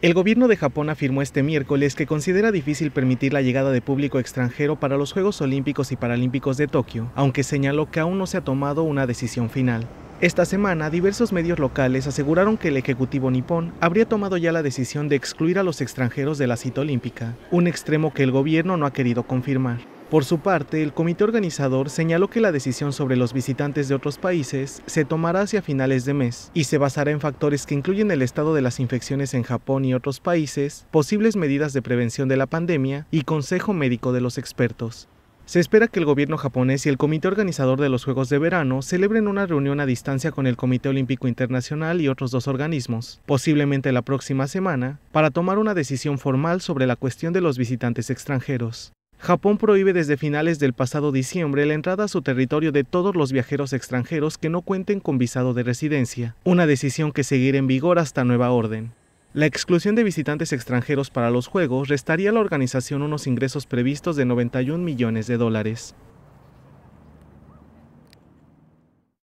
El gobierno de Japón afirmó este miércoles que considera difícil permitir la llegada de público extranjero para los Juegos Olímpicos y Paralímpicos de Tokio, aunque señaló que aún no se ha tomado una decisión final. Esta semana, diversos medios locales aseguraron que el Ejecutivo nipón habría tomado ya la decisión de excluir a los extranjeros de la cita olímpica, un extremo que el gobierno no ha querido confirmar. Por su parte, el comité organizador señaló que la decisión sobre los visitantes de otros países se tomará hacia finales de mes y se basará en factores que incluyen el estado de las infecciones en Japón y otros países, posibles medidas de prevención de la pandemia y consejo médico de los expertos. Se espera que el gobierno japonés y el comité organizador de los Juegos de Verano celebren una reunión a distancia con el Comité Olímpico Internacional y otros dos organismos, posiblemente la próxima semana, para tomar una decisión formal sobre la cuestión de los visitantes extranjeros. Japón prohíbe desde finales del pasado diciembre la entrada a su territorio de todos los viajeros extranjeros que no cuenten con visado de residencia, una decisión que seguirá en vigor hasta nueva orden. La exclusión de visitantes extranjeros para los Juegos restaría a la organización unos ingresos previstos de 91 millones de dólares.